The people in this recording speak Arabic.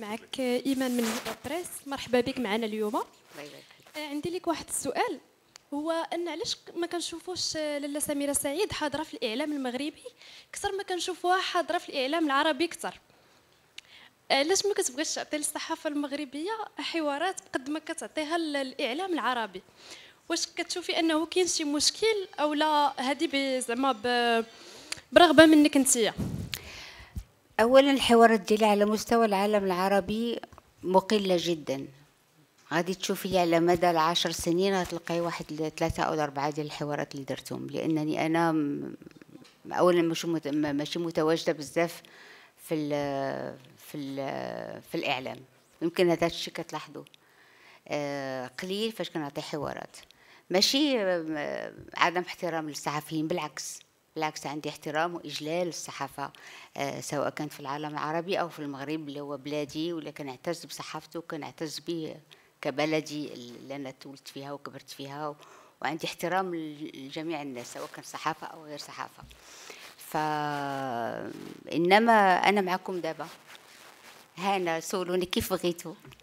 معك ايمان من هدى بريس مرحبا بك معنا اليوم آه، عندي لك واحد السؤال هو ان علاش ما كنشوفوش آه، لاله سميره سعيد حاضره في الاعلام المغربي اكثر ما كنشوفوها حاضره في الاعلام العربي اكثر آه، علاش ما كتبغيش تعطي للصحافه المغربيه حوارات قد ما كتعطيها للاعلام العربي واش كتشوفي انه كاين شي مشكل او لا هذه زعما برغبه منك انتيا اولا الحوارات ديالي على مستوى العالم العربي مقله جدا غادي تشوفي على مدى العشر سنين غتلقاي واحد ثلاثة أو أربعة ديال الحوارات اللي درتهم لأنني أنا أولا مش ماشي متواجدة بزاف في ال في ال في الإعلام يمكن هذا الشيء كتلاحظوا آه، قليل فاش كنعطي حوارات ماشي آه، عدم احترام للصحفيين بالعكس بالعكس عندي احترام واجلال للصحافه آه، سواء كان في العالم العربي او في المغرب اللي هو بلادي ولا كنعتز بصحافته وكنعتز به كبلدي اللي انا تولدت فيها وكبرت فيها وعندي احترام لجميع الناس سواء كان صحافه او غير صحافه انما انا معكم دابا هنا سولوني كيف بغيتو